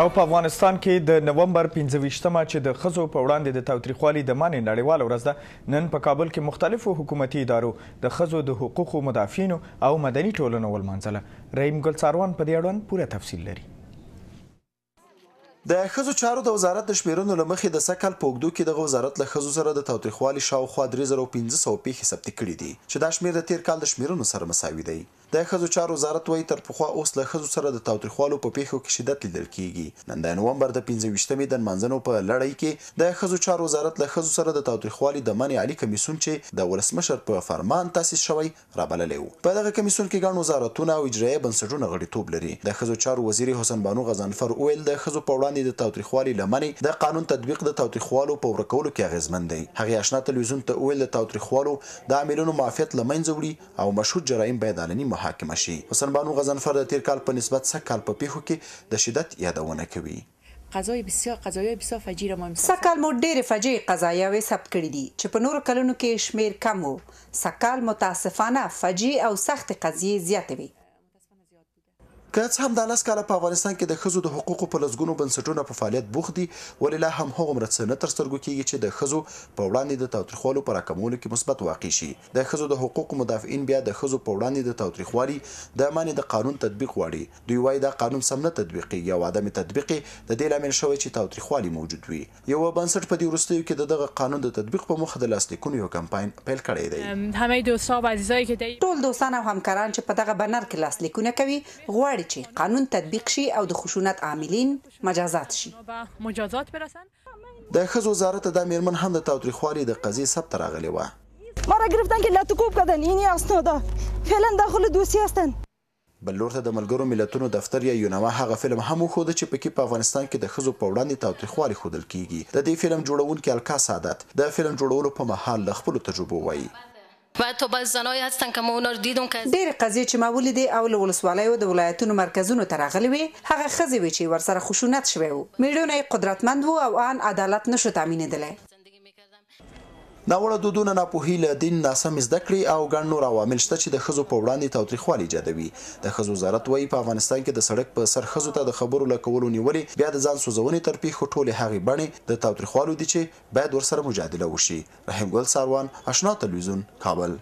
او په افغانستان کې د نومبر 15مه چې د خزو په وړاندې د تاوتریخوالي د مانې نړیواله ورځ ده نن په کابل کې مختلفو حکومتي ادارو د خزو د حقوقو مدافعینو او مدني ټولنو ولمانځله رحیم ګل ساروان په دې اړوند پوره تفصیل لري د خزو چارو د وزارت د شمیرنو لمخې د سکل پوګدو کې د وزارت له خزو سره د تاوتریخوالي شاوخوا 3500 پیښې ثبت کړې دي چې دا شمیر د تیر کال د شمیرنو سره مساوي دی د ښځو چارو وزارت وایي تر پخوا اوس له ښځو سره د تاوتریخوالو په پیښو کې شدت لیدل کیږي نن د نومبر د 15مې د منځنو په لړۍ کې د ښځو چارو وزارت له ښځو سره د تاوتریخوالي د منع علي کمیسون چې د ولسمشر په فرمان تاسیس شوی رابللی وو په دغه کمیسون کې ګڼ وزارتونه او اجرایي بنسټونه غړیتوب لري د ښځو چارو وزیر حسن بانو غزنفر ویل د ښځو په وړاندې د تاوتریخوالي لمنې د قانون تطبیق د تاوتریخوالو په ورکولو کې اغیزمن دی هغه آشنا تلویزیون ته ویل د تاوتریخوالو د عاملونو معافیت لمنځه وړي او مشهور جرایم باید علني محاکمه شي حسن بانو غزنفر د تیر کال په نسبت سږ کال په پیښو کې د شدت یادونه کوي قضای بسیار قضایای بسیار فجیره ما سکل مو ډېر فجیع قضایاوي ثبت کړې دي چې په نورو کلونو کې شمیر کم وو سکل متاسفانه فجیع او سخت قضیه زیاتې وي که څه هم د لس کاله په افغانستان کې د ښځو د حقوقو په لسګونو بنسټونه په فعالیت بوخت دي ولې لا هم هغومره څه نه تر سترګو کېږي چې د ښځو په وړاندې د تاوتریخوالي په راکمولو کې مثبت واقع شي د ښځو د حقوقو مدافعین بیا د ښځو په وړاندې د تاوتریخوالي د معنی د قانون تطبیق غواړي دوی وایي دا قانون سم نه تطبیقیږي او عدم تطبیق د دې لامل شوی چې تاوتریخوالي موجود وي یو بنسټ په دې وروستیو کې د دغه قانون د تطبیق په مخه د لاسلیکونو یو کمپاین پیل کړی دی همه دوستا او عزیزایی که ټول دوستان او همکاران چې په دغه بنر کې لاسلیکونه کوي غواړي چې قانون تطبیق شي او د خشونت عاملین مجازات شي مجازات برسن د خزو وزارت د میرمن هم د تاوتریخوالي د قضیه ثبت راغلی و ما را گرفتن که لاتکوب کردن اینی اسنادا فعلا داخل دوسی هستن بلورته د ملګرو ملتونو دفتر یا یونوا هغه فلم هم خو د چې پکې په افغانستان کې د خزو په وړاندې تاوتریخوالي خودل کیږي د دې فلم جوړونکو الکا سعادت د فلم جوړولو په محل خپل تجربه وایي و تا به زنایی هستن که ما اونا رو دیدم که ډیر قضیه چې ما ولیدې او له ولسوالیو د ولایتونو مرکزونو ته راغلي وي هغه ښځې وي چې ورسره خشونت شوی و میړونه یې قدرتمند وو او ان عدالت نشو تامینېدلی ناوړه دودونه ناپوهي له دین ناسم زده کړې او ګڼ نور عوامل شته چې د ښځو په وړاندې تاوتریخوالی ایجادوي د ښځو وزارت وایي په افغانستان کې د سړک په سر ښځو ته د خبرو له کولو نیولې بیا د ځان سوځونې تر پیښو ټولې هغې بڼې د تاوتریخوالو دي چې باید ورسره مجادله وشي رحیم ګل ساروان اشنا تلویزیون کابل